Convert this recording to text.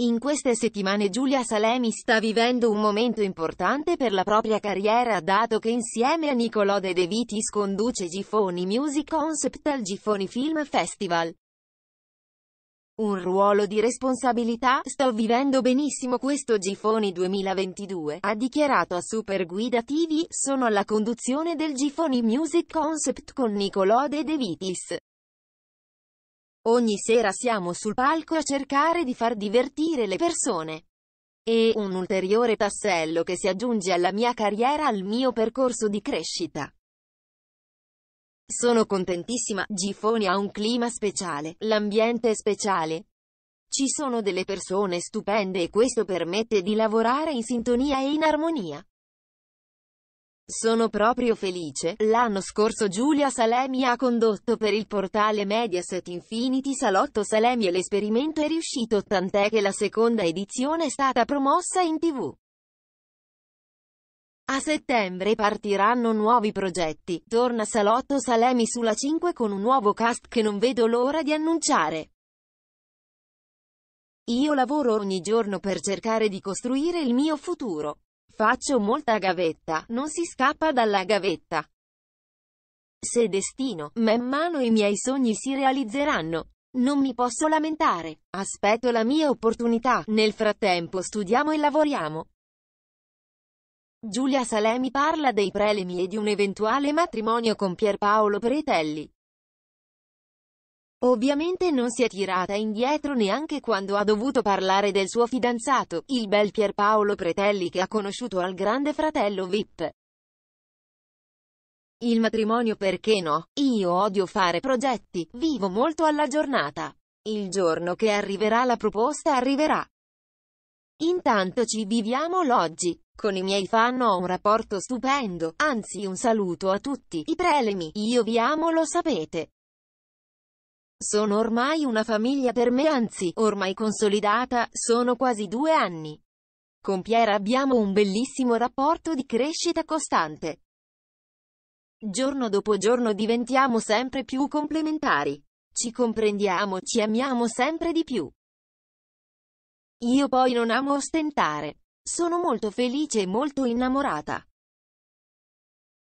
In queste settimane Giulia Salemi sta vivendo un momento importante per la propria carriera dato che insieme a Nicolò De De Vitis conduce Gifoni Music Concept al Gifoni Film Festival. Un ruolo di responsabilità, sto vivendo benissimo questo Gifoni 2022, ha dichiarato a Super Guida TV, sono alla conduzione del Gifoni Music Concept con Nicolò De De Vitis. Ogni sera siamo sul palco a cercare di far divertire le persone. E un ulteriore tassello che si aggiunge alla mia carriera, al mio percorso di crescita. Sono contentissima, Gifoni ha un clima speciale, l'ambiente è speciale. Ci sono delle persone stupende e questo permette di lavorare in sintonia e in armonia. Sono proprio felice. L'anno scorso Giulia Salemi ha condotto per il portale Mediaset Infinity Salotto Salemi e l'esperimento è riuscito tant'è che la seconda edizione è stata promossa in tv. A settembre partiranno nuovi progetti. Torna Salotto Salemi sulla 5 con un nuovo cast che non vedo l'ora di annunciare. Io lavoro ogni giorno per cercare di costruire il mio futuro. Faccio molta gavetta, non si scappa dalla gavetta. Se destino, man mano i miei sogni si realizzeranno. Non mi posso lamentare. Aspetto la mia opportunità. Nel frattempo studiamo e lavoriamo. Giulia Salemi parla dei prelimi e di un eventuale matrimonio con Pierpaolo Pretelli. Ovviamente non si è tirata indietro neanche quando ha dovuto parlare del suo fidanzato, il bel Pierpaolo Pretelli che ha conosciuto al grande fratello Vip. Il matrimonio perché no? Io odio fare progetti, vivo molto alla giornata. Il giorno che arriverà la proposta arriverà. Intanto ci viviamo l'oggi. Con i miei fan ho un rapporto stupendo, anzi un saluto a tutti i prelemi, io vi amo lo sapete. Sono ormai una famiglia per me anzi, ormai consolidata, sono quasi due anni. Con Pier abbiamo un bellissimo rapporto di crescita costante. Giorno dopo giorno diventiamo sempre più complementari. Ci comprendiamo, ci amiamo sempre di più. Io poi non amo ostentare. Sono molto felice e molto innamorata.